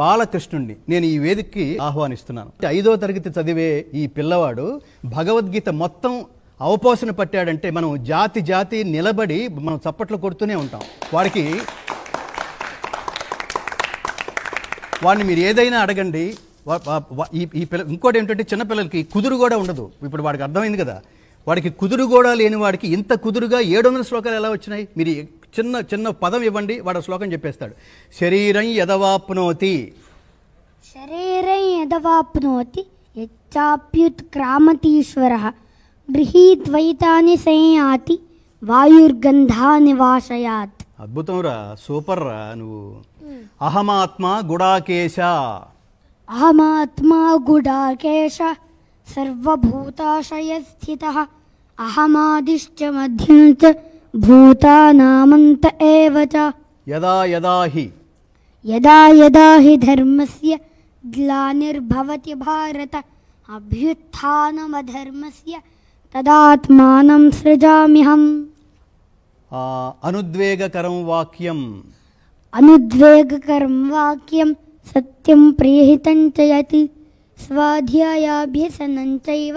బాలకృష్ణుణ్ణి నేను ఈ వేదికకి ఆహ్వానిస్తున్నాను ఐదో తరగతి చదివే ఈ పిల్లవాడు భగవద్గీత మొత్తం అవపోసన పట్టాడంటే మనం జాతి జాతి నిలబడి మనం చప్పట్లు కొడుతూనే ఉంటాం వాడికి వాడిని మీరు ఏదైనా అడగండి ఈ పిల్ల ఇంకోటి ఏంటంటే చిన్నపిల్లలకి కుదురు కూడా ఉండదు ఇప్పుడు వాడికి అర్థమైంది కదా వాడికి కుదురు కూడా లేని వాడికి ఇంత కుదురుగా ఏడు వందల శ్లోకాలు ఎలా వచ్చినాయి మీరు చిన్న చిన్న పదం ఇవ్వండి వాడు శ్లోకం చెప్పేస్తాడు శరీరం యదవాప్నోతి శరీరం యదవాప్నోతి యచ్చాప్యుత్ యచ్చాప్యుత్క్రామతీశ్వర గృహీత్వైతాని సంయాతి వాయుర్గంధా నివాసయాత్ అద్భుతం రా సూపర్ రా నువ్వు అహమాత్మ గుడాకేశ అహమాత్మ గుడాకేశ సర్వభూతాశయ స్థిత అహమాదిశ్చ మధ్యం भूतानामन्त एव च यदा यदा हि यदा यदा हि धर्मस्य ग्लानिर्भवति भारत अभ्युत्थानमधर्मस्य तदात्मानं सृजाम्यहम् अनुद्वेगकरं वाक्यम् अनुद्वेगकरं वाक्यं सत्यं प्रीहितं च यति स्वाध्यायाभ्यसनं चैव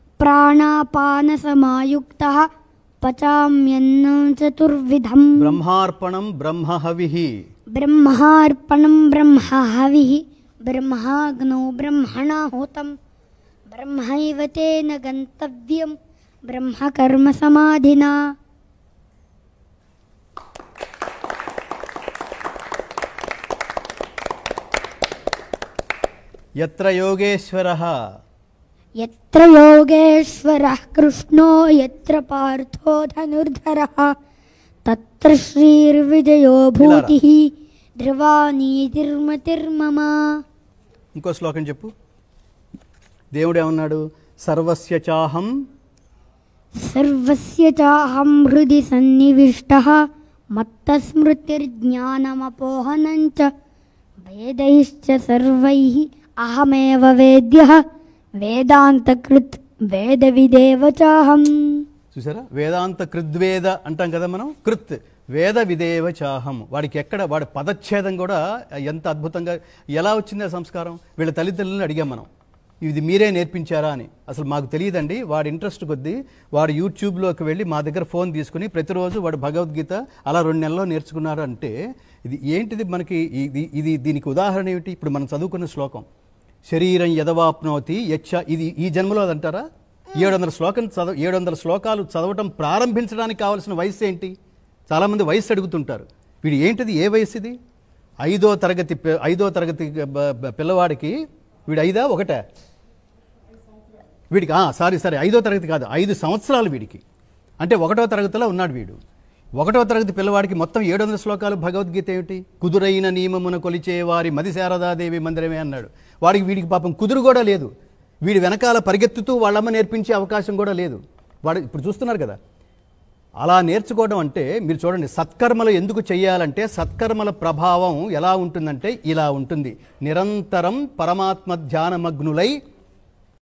प्राणापानसमायुक्तः पचाम्यन्नं चतुर्विधम् ब्रह्मार्पणं ब्रह्महविः ब्रह्मार्पणं ब्रह्महविः ब्रह्माग्नौ ब्रह्मणा होतं ब्रह्मैव तेन गन्तव्यं ब्रह्मकर्मसमाधिना यत्र योगेश्वरः ఎత్ర యోగేశ్వర కృష్ణో ఎత్ర పార్థో ధనుర్ధర తత్ర శ్రీర్విజయో భూతి ఇంకో శ్లోకం చెప్పు దేవుడు ఏమన్నాడు సర్వస్య చాహం సర్వస్య చాహం హృది సన్నివిష్ట మత్త స్మృతిర్జ్ఞానమపోహనం చ వేదైశ్చ సర్వై అహమేవ వేద్య వేదాంతకృత్ వేద విదేవచాహం చూసారా వేదాంత కృద్వేద అంటాం కదా మనం కృత్ వేద విదేవ చాహం వాడికి ఎక్కడ వాడి పదచ్ఛేదం కూడా ఎంత అద్భుతంగా ఎలా వచ్చింది ఆ సంస్కారం వీళ్ళ తల్లిదండ్రులను అడిగాం మనం ఇది మీరే నేర్పించారా అని అసలు మాకు తెలియదండి వాడి ఇంట్రెస్ట్ కొద్దీ వాడు యూట్యూబ్లోకి వెళ్ళి మా దగ్గర ఫోన్ తీసుకుని ప్రతిరోజు వాడు భగవద్గీత అలా రెండు నెలల్లో నేర్చుకున్నారు అంటే ఇది ఏంటిది మనకి ఇది ఇది దీనికి ఉదాహరణ ఏమిటి ఇప్పుడు మనం చదువుకున్న శ్లోకం శరీరం యదవాప్నోతి యచ్చ ఇది ఈ జన్మలో అదంటారా ఏడు వందల శ్లోకం చదవ ఏడు వందల శ్లోకాలు చదవటం ప్రారంభించడానికి కావాల్సిన వయసు ఏంటి చాలామంది వయసు అడుగుతుంటారు వీడు ఏంటిది ఏ వయసు ఇది ఐదో తరగతి ఐదో తరగతి పిల్లవాడికి వీడు ఐదా ఒకట వీడికి సారీ సారీ ఐదో తరగతి కాదు ఐదు సంవత్సరాలు వీడికి అంటే ఒకటో తరగతిలో ఉన్నాడు వీడు ఒకటో తరగతి పిల్లవాడికి మొత్తం ఏడు వందల శ్లోకాలు భగవద్గీత ఏమిటి కుదురైన నియమమున కొలిచే వారి మది శారదాదేవి మందిరమే అన్నాడు వాడికి వీడికి పాపం కుదురు కూడా లేదు వీడి వెనకాల పరిగెత్తుతూ వాళ్ళమ్మ నేర్పించే అవకాశం కూడా లేదు వాడు ఇప్పుడు చూస్తున్నారు కదా అలా నేర్చుకోవడం అంటే మీరు చూడండి సత్కర్మలు ఎందుకు చేయాలంటే సత్కర్మల ప్రభావం ఎలా ఉంటుందంటే ఇలా ఉంటుంది నిరంతరం పరమాత్మ ధ్యానమగ్నులై